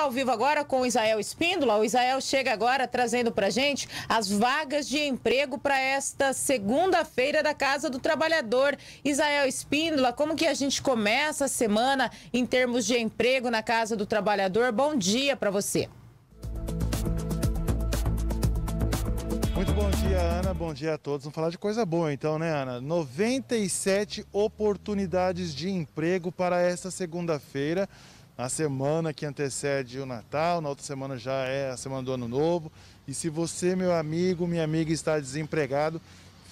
Tá ao vivo agora com o Israel Espíndola. O Israel chega agora trazendo para gente as vagas de emprego para esta segunda-feira da Casa do Trabalhador. Israel Espíndola, como que a gente começa a semana em termos de emprego na Casa do Trabalhador? Bom dia para você. Muito bom dia, Ana. Bom dia a todos. Vamos falar de coisa boa então, né, Ana? 97 oportunidades de emprego para esta segunda-feira na semana que antecede o Natal, na outra semana já é a semana do Ano Novo. E se você, meu amigo, minha amiga, está desempregado,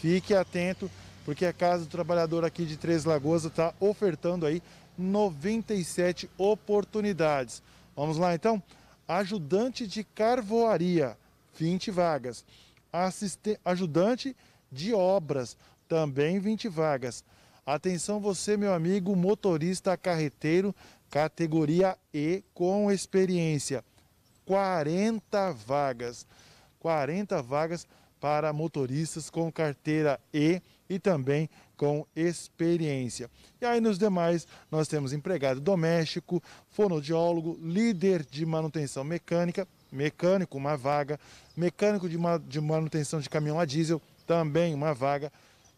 fique atento, porque a Casa do Trabalhador aqui de Três Lagoas está ofertando aí 97 oportunidades. Vamos lá então? Ajudante de carvoaria, 20 vagas. Assiste... Ajudante de obras, também 20 vagas. Atenção você, meu amigo motorista carreteiro categoria E com experiência. 40 vagas. 40 vagas para motoristas com carteira E e também com experiência. E aí nos demais nós temos empregado doméstico, fonoaudiólogo, líder de manutenção mecânica, mecânico uma vaga, mecânico de, de manutenção de caminhão a diesel também uma vaga,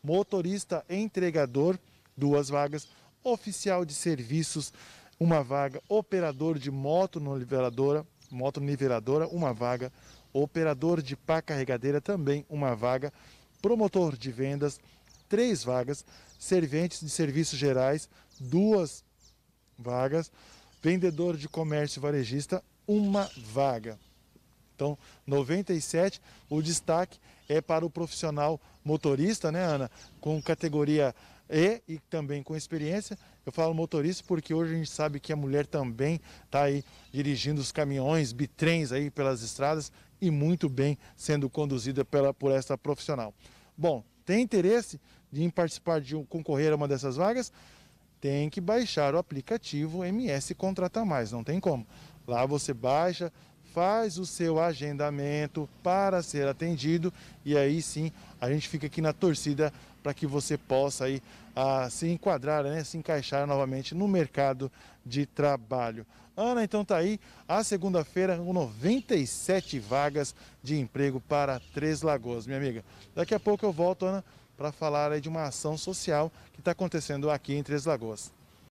motorista entregador duas vagas, oficial de serviços uma vaga operador de moto niveladora, moto niveladora, uma vaga, operador de pá carregadeira também uma vaga, promotor de vendas, três vagas, serventes de serviços gerais, duas vagas, vendedor de comércio varejista, uma vaga. Então, 97, o destaque é para o profissional motorista, né, Ana? Com categoria e, e também com experiência. Eu falo motorista porque hoje a gente sabe que a mulher também está aí dirigindo os caminhões, bitrens aí pelas estradas e muito bem sendo conduzida pela, por esta profissional. Bom, tem interesse em participar de um, concorrer a uma dessas vagas? Tem que baixar o aplicativo MS Contrata Mais, não tem como. Lá você baixa, faz o seu agendamento para ser atendido e aí sim a gente fica aqui na torcida para que você possa aí ah, se enquadrar, né, se encaixar novamente no mercado de trabalho. Ana, então tá aí a segunda-feira com 97 vagas de emprego para Três Lagoas, minha amiga. Daqui a pouco eu volto, Ana, para falar aí de uma ação social que está acontecendo aqui em Três Lagoas.